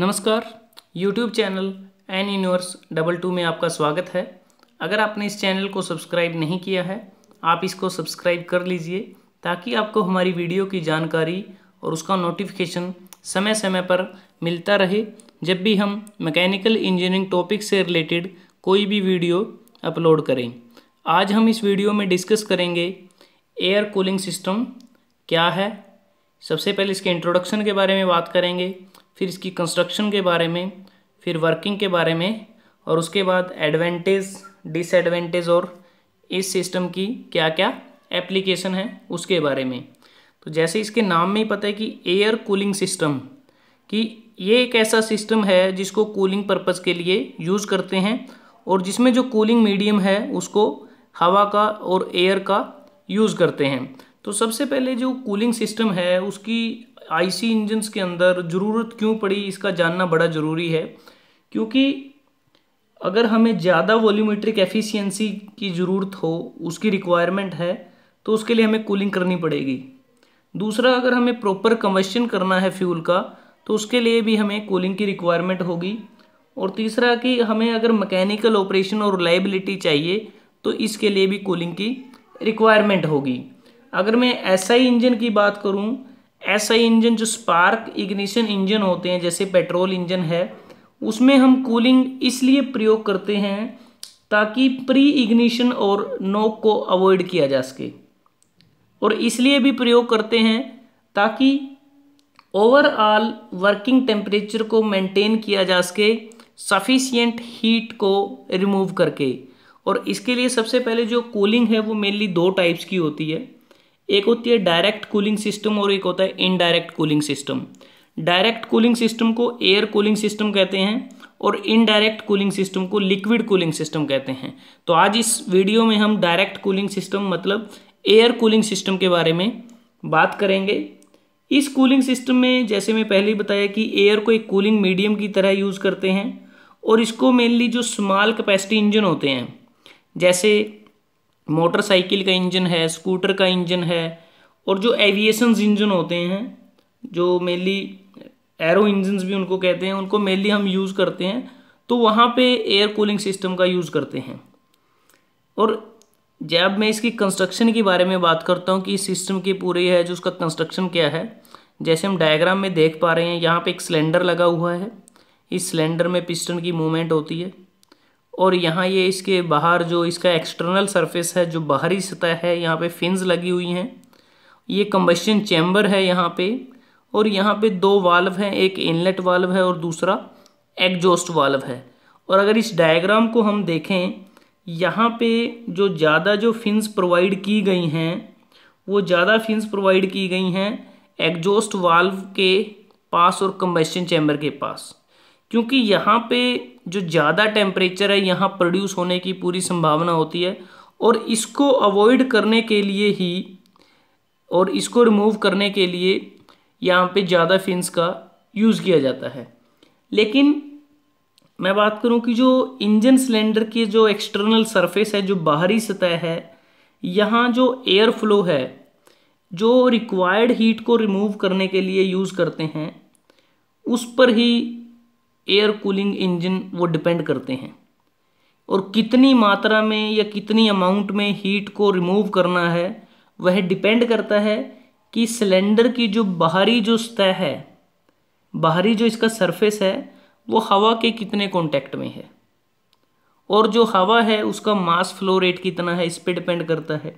नमस्कार YouTube channel N universe double two में आपका स्वागत है अगर आपने इस चैनल को सब्सक्राइब नहीं किया है आप इसको सब्सक्राइब कर लीजिए ताकि आपको हमारी वीडियो की जानकारी और उसका नोटिफिकेशन समय समय पर मिलता रहे जब भी हम मैकेनिकल इंजीनियरिंग टॉपिक से रिलेटेड कोई भी वीडियो अपलोड करें आज हम इस वीडियो में डिस्कस करेंगे एयर कूलिंग सिस्टम क्या है सबसे पहले इसके इंट्रोडक्शन के बारे में बात करेंगे फिर इसकी कंस्ट्रक्शन के बारे में फिर वर्किंग के बारे में और उसके बाद एडवांटेज डिसएडवांटेज और इस सिस्टम की क्या क्या एप्लीकेशन है उसके बारे में तो जैसे इसके नाम में ही पता है कि एयर कूलिंग सिस्टम कि ये एक ऐसा सिस्टम है जिसको कूलिंग पर्पज़ के लिए यूज़ करते हैं और जिसमें जो कूलिंग मीडियम है उसको हवा का और एयर का यूज़ करते हैं तो सबसे पहले जो कूलिंग सिस्टम है उसकी आईसी इंजन्स के अंदर ज़रूरत क्यों पड़ी इसका जानना बड़ा ज़रूरी है क्योंकि अगर हमें ज़्यादा वॉल्यूमेट्रिक एफिशिएंसी की ज़रूरत हो उसकी रिक्वायरमेंट है तो उसके लिए हमें कूलिंग करनी पड़ेगी दूसरा अगर हमें प्रॉपर कम्बशन करना है फ्यूल का तो उसके लिए भी हमें कूलिंग की रिक्वायरमेंट होगी और तीसरा कि हमें अगर मैकेनिकल ऑपरेशन और रिलायबिलिटी चाहिए तो इसके लिए भी कूलिंग की रिक्वायरमेंट होगी अगर मैं ऐसा ही इंजन की बात करूं ऐसा इंजन जो स्पार्क इग्निशन इंजन होते हैं जैसे पेट्रोल इंजन है उसमें हम कूलिंग इसलिए प्रयोग करते हैं ताकि प्री इग्निशन और नोक को अवॉइड किया जा सके और इसलिए भी प्रयोग करते हैं ताकि ओवरऑल वर्किंग टेम्परेचर को मेंटेन किया जा सके सफिशियंट हीट को रिमूव करके और इसके लिए सबसे पहले जो कूलिंग है वो मेनली दो टाइप्स की होती है एक होती है डायरेक्ट कूलिंग सिस्टम और एक होता है indirect cooling system direct cooling system को एयर कूलिंग सिस्टम कहते हैं और इनडायरेक्ट कूलिंग सिस्टम को लिक्विड कूलिंग सिस्टम कहते हैं तो आज इस वीडियो में हम डायरेक्ट कूलिंग सिस्टम मतलब एयर कूलिंग सिस्टम के बारे में बात करेंगे इस कूलिंग सिस्टम में जैसे मैं पहले ही बताया कि एयर को एक कूलिंग मीडियम की तरह यूज़ करते हैं और इसको मेनली जो स्मॉल कैपेसिटी इंजन होते हैं जैसे मोटरसाइकिल का इंजन है स्कूटर का इंजन है और जो एविएशन इंजन होते हैं जो मेनली एरो इंजन भी उनको कहते हैं उनको मेनली हम यूज़ करते हैं तो वहाँ पे एयर कूलिंग सिस्टम का यूज़ करते हैं और जब मैं इसकी कंस्ट्रक्शन के बारे में बात करता हूँ कि इस सिस्टम की पूरी है जो उसका कंस्ट्रक्शन क्या है जैसे हम डायग्राम में देख पा रहे हैं यहाँ पे एक सिलेंडर लगा हुआ है इस सिलेंडर में पिस्टन की मूवमेंट होती है और यहाँ ये इसके बाहर जो इसका एक्सटर्नल सरफेस है जो बाहरी सतह है यहाँ पे फिन्स लगी हुई हैं ये कम्बशन चैम्बर है यहाँ पे और यहाँ पे दो वाल्व हैं एक इनलेट वाल्व है और दूसरा एग्जॉस्ट वाल्व है और अगर इस डायग्राम को हम देखें यहाँ पे जो ज़्यादा जो फिन्स प्रोवाइड की गई हैं वो ज़्यादा फिन्स प्रोवाइड की गई हैं एग्जॉस्ट वाल्व के पास और कम्बशन चैम्बर के पास क्योंकि यहाँ पे जो ज़्यादा टेम्परेचर है यहाँ प्रोड्यूस होने की पूरी संभावना होती है और इसको अवॉइड करने के लिए ही और इसको रिमूव करने के लिए यहाँ पे ज़्यादा फिन्स का यूज़ किया जाता है लेकिन मैं बात करूँ कि जो इंजन सिलेंडर की जो एक्सटर्नल सरफेस है जो बाहरी सतह है यहाँ जो एयर फ्लो है जो रिक्वायर्ड हीट को रिमूव करने के लिए यूज़ करते हैं उस पर ही एयर कूलिंग इंजन वो डिपेंड करते हैं और कितनी मात्रा में या कितनी अमाउंट में हीट को रिमूव करना है वह डिपेंड करता है कि सिलेंडर की जो बाहरी जो सतह है बाहरी जो इसका सरफेस है वो हवा के कितने कॉन्टैक्ट में है और जो हवा है उसका मास फ्लो रेट कितना है इस पर डिपेंड करता है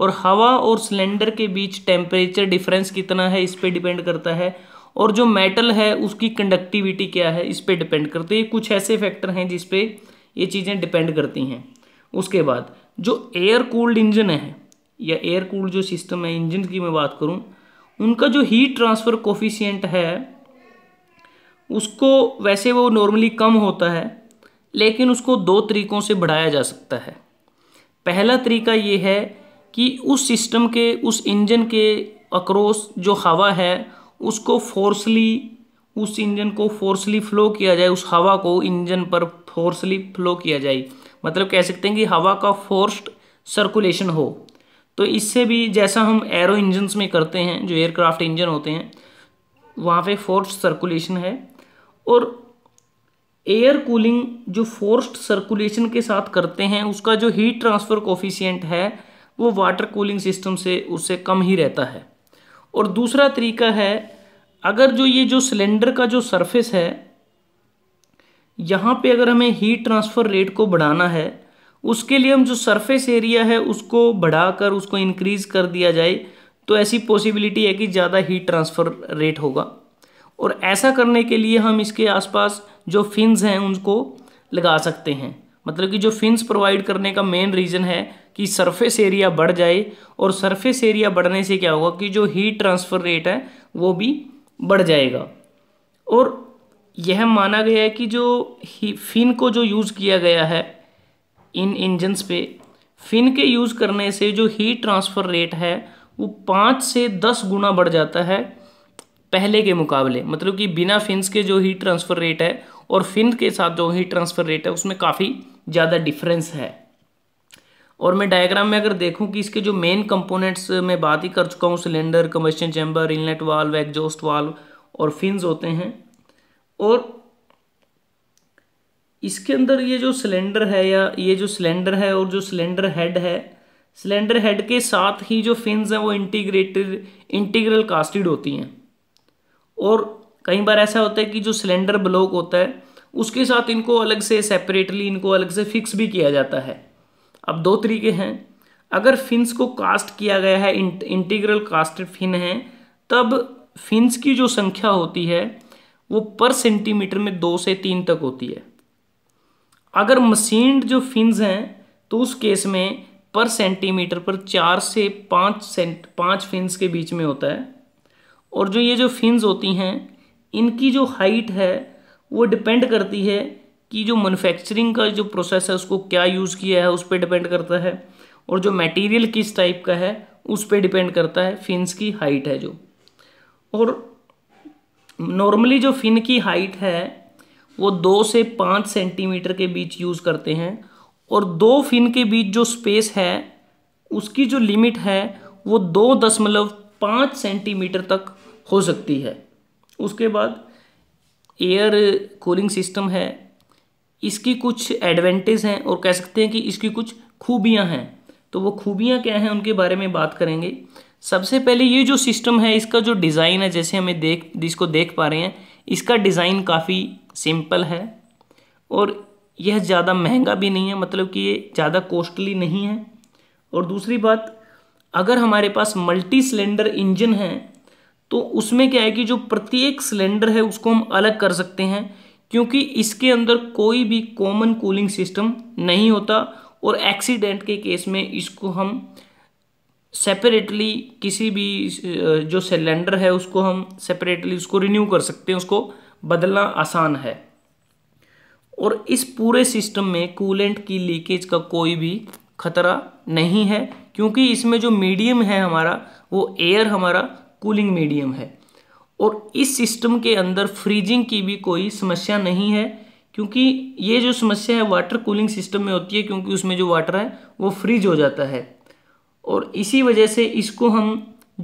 और हवा और सिलेंडर के बीच टेम्परेचर डिफरेंस कितना है इस पर डिपेंड करता है और जो मेटल है उसकी कंडक्टिविटी क्या है इस पर डिपेंड करते हैं कुछ ऐसे फैक्टर हैं जिस पर ये चीज़ें डिपेंड करती हैं उसके बाद जो एयर कूल्ड इंजन है या एयर कूल्ड जो सिस्टम है इंजन की मैं बात करूँ उनका जो हीट ट्रांसफ़र कोफिशियंट है उसको वैसे वो नॉर्मली कम होता है लेकिन उसको दो तरीक़ों से बढ़ाया जा सकता है पहला तरीका ये है कि उस सिस्टम के उस इंजन के अक्रॉस जो हवा है उसको फोर्सली उस इंजन को फोर्सली फ्लो किया जाए उस हवा को इंजन पर फोर्सली फ्लो किया जाए मतलब कह सकते हैं कि हवा का फोर्स्ड सर्कुलेशन हो तो इससे भी जैसा हम एरो इंजन्स में करते हैं जो एयरक्राफ्ट इंजन होते हैं वहाँ पे फोर्स्ड सर्कुलेशन है और एयर कूलिंग जो फोर्स्ड सर्कुलेशन के साथ करते हैं उसका जो हीट ट्रांसफ़र कोफिशियंट है वो वाटर कूलिंग सिस्टम से उससे कम ही रहता है और दूसरा तरीका है अगर जो ये जो सिलेंडर का जो सरफेस है यहाँ पे अगर हमें हीट ट्रांसफ़र रेट को बढ़ाना है उसके लिए हम जो सरफेस एरिया है उसको बढ़ाकर उसको इंक्रीज़ कर दिया जाए तो ऐसी पॉसिबिलिटी है कि ज़्यादा हीट ट्रांसफ़र रेट होगा और ऐसा करने के लिए हम इसके आसपास जो फिन्स हैं उनको लगा सकते हैं मतलब कि जो फिन्स प्रोवाइड करने का मेन रीज़न है कि सरफेस एरिया बढ़ जाए और सरफेस एरिया बढ़ने से क्या होगा कि जो हीट ट्रांसफ़र रेट है वो भी बढ़ जाएगा और यह माना गया है कि जो फिन को जो यूज़ किया गया है इन इंजन्स पे फिन के यूज़ करने से जो हीट ट्रांसफ़र रेट है वो पाँच से दस गुना बढ़ जाता है पहले के मुकाबले मतलब कि बिना फिन्स के जो हीट ट्रांसफ़र रेट है और फिन के साथ जो हीट ट्रांसफ़र रेट है उसमें काफ़ी ज़्यादा डिफरेंस है और मैं डायग्राम में अगर देखूं कि इसके जो मेन कंपोनेंट्स मैं बात ही कर चुका हूँ cylinder combustion chamber inlet valve exhaust valve और फिन्स होते हैं और इसके अंदर ये जो सिलेंडर है या ये जो सिलेंडर है और जो सिलेंडर हेड है सिलेंडर हेड के साथ ही जो फिन्स हैं वो इंटीग्रेटेड इंटीग्रल कास्टेड होती हैं और कई बार ऐसा होता है कि जो सिलेंडर ब्लॉक होता है उसके साथ इनको अलग से सेपरेटली इनको अलग से फिक्स भी किया जाता है अब दो तरीके हैं अगर फिन्स को कास्ट किया गया है इंटीग्रल कास्टेड फिन है तब फिन्स की जो संख्या होती है वो पर सेंटीमीटर में दो से तीन तक होती है अगर मशीनड जो फिन्स हैं तो उस केस में पर सेंटीमीटर पर चार से पाँच सेंट पाँच फिन्स के बीच में होता है और जो ये जो फिन्स होती हैं इनकी जो हाइट है वो डिपेंड करती है कि जो मैन्युफैक्चरिंग का जो प्रोसेस है उसको क्या यूज़ किया है उस पर डिपेंड करता है और जो मटेरियल किस टाइप का है उस पर डिपेंड करता है फिन्स की हाइट है जो और नॉर्मली जो फिन की हाइट है वो दो से पाँच सेंटीमीटर के बीच यूज़ करते हैं और दो फिन के बीच जो स्पेस है उसकी जो लिमिट है वो दो दशमलव पाँच सेंटीमीटर तक हो सकती है उसके बाद एयर कूलिंग सिस्टम है इसकी कुछ एडवांटेज हैं और कह सकते हैं कि इसकी कुछ खूबियां हैं तो वो खूबियां क्या हैं उनके बारे में बात करेंगे सबसे पहले ये जो सिस्टम है इसका जो डिज़ाइन है जैसे हमें देख जिसको देख पा रहे हैं इसका डिज़ाइन काफ़ी सिंपल है और यह ज़्यादा महंगा भी नहीं है मतलब कि ये ज़्यादा कॉस्टली नहीं है और दूसरी बात अगर हमारे पास मल्टी सिलेंडर इंजन है तो उसमें क्या है कि जो प्रत्येक सिलेंडर है उसको हम अलग कर सकते हैं क्योंकि इसके अंदर कोई भी कॉमन कूलिंग सिस्टम नहीं होता और एक्सीडेंट के केस में इसको हम सेपरेटली किसी भी जो सिलेंडर है उसको हम सेपरेटली उसको रिन्यू कर सकते हैं उसको बदलना आसान है और इस पूरे सिस्टम में कूलेंट की लीकेज का कोई भी खतरा नहीं है क्योंकि इसमें जो मीडियम है हमारा वो एयर हमारा कूलिंग मीडियम है और इस सिस्टम के अंदर फ्रीजिंग की भी कोई समस्या नहीं है क्योंकि ये जो समस्या है वाटर कूलिंग सिस्टम में होती है क्योंकि उसमें जो वाटर है वो फ्रीज हो जाता है और इसी वजह से इसको हम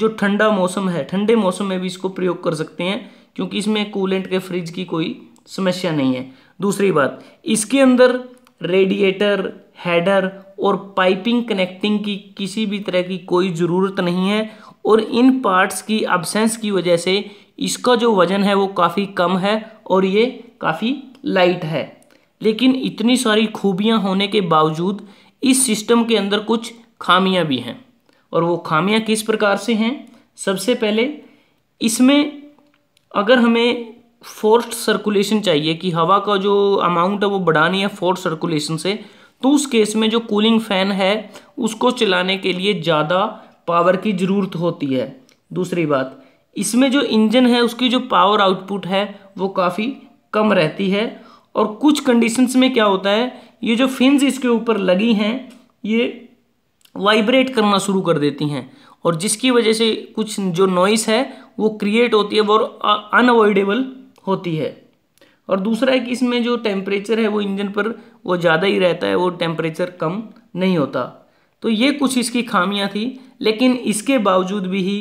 जो ठंडा मौसम है ठंडे मौसम में भी इसको प्रयोग कर सकते हैं क्योंकि इसमें कूलेंट के फ्रिज की कोई समस्या नहीं है दूसरी बात इसके अंदर रेडिएटर हेडर और पाइपिंग कनेक्टिंग की किसी भी तरह की कोई ज़रूरत नहीं है और इन पार्ट्स की अबसेंस की वजह से इसका जो वज़न है वो काफ़ी कम है और ये काफ़ी लाइट है लेकिन इतनी सारी खूबियाँ होने के बावजूद इस सिस्टम के अंदर कुछ खामियाँ भी हैं और वो खामियाँ किस प्रकार से हैं सबसे पहले इसमें अगर हमें फोर्स्ड सर्कुलेशन चाहिए कि हवा का जो अमाउंट है वो बढ़ानी है फोर्स सर्कुलेशन से तो उस केस में जो कूलिंग फ़ैन है उसको चलाने के लिए ज़्यादा पावर की ज़रूरत होती है दूसरी बात इसमें जो इंजन है उसकी जो पावर आउटपुट है वो काफ़ी कम रहती है और कुछ कंडीशंस में क्या होता है ये जो फिन्स इसके ऊपर लगी हैं ये वाइब्रेट करना शुरू कर देती हैं और जिसकी वजह से कुछ जो नॉइस है वो क्रिएट होती है वो अनअवॉइडेबल होती है और दूसरा है कि इसमें जो टेम्परेचर है वो इंजन पर वो ज़्यादा ही रहता है वो टेम्परेचर कम नहीं होता तो ये कुछ इसकी खामियां थी लेकिन इसके बावजूद भी ही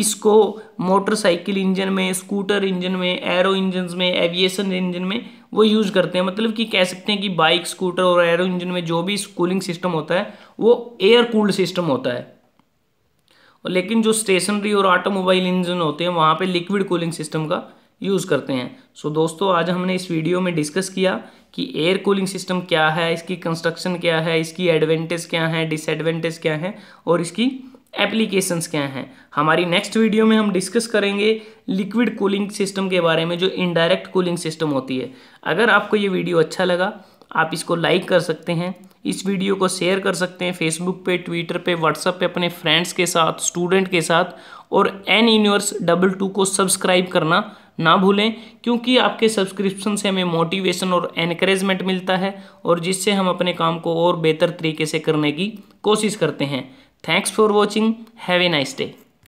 इसको मोटरसाइकिल इंजन में स्कूटर इंजन में एरो इंजन में एविएशन इंजन में वो यूज़ करते हैं मतलब कि कह सकते हैं कि बाइक स्कूटर और एरो इंजन में जो भी कूलिंग सिस्टम होता है वो एयर कूल्ड सिस्टम होता है और लेकिन जो स्टेशनरी और ऑटोमोबाइल इंजन होते हैं वहाँ पे लिक्विड कूलिंग सिस्टम का यूज़ करते हैं सो दोस्तों आज हमने इस वीडियो में डिस्कस किया कि एयर कूलिंग सिस्टम क्या है इसकी कंस्ट्रक्शन क्या है इसकी एडवांटेज क्या है डिसएडवांटेज क्या है और इसकी एप्लीकेशंस क्या हैं हमारी नेक्स्ट वीडियो में हम डिस्कस करेंगे लिक्विड कूलिंग सिस्टम के बारे में जो इनडायरेक्ट कूलिंग सिस्टम होती है अगर आपको ये वीडियो अच्छा लगा आप इसको लाइक कर सकते हैं इस वीडियो को शेयर कर सकते हैं फेसबुक पे ट्विटर पे व्हाट्सअप पे अपने फ्रेंड्स के साथ स्टूडेंट के साथ और एन यूनिवर्स डबल टू को सब्सक्राइब करना ना भूलें क्योंकि आपके सब्सक्रिप्शन से हमें मोटिवेशन और एनकरेजमेंट मिलता है और जिससे हम अपने काम को और बेहतर तरीके से करने की कोशिश करते हैं Thanks for watching. Have a nice day.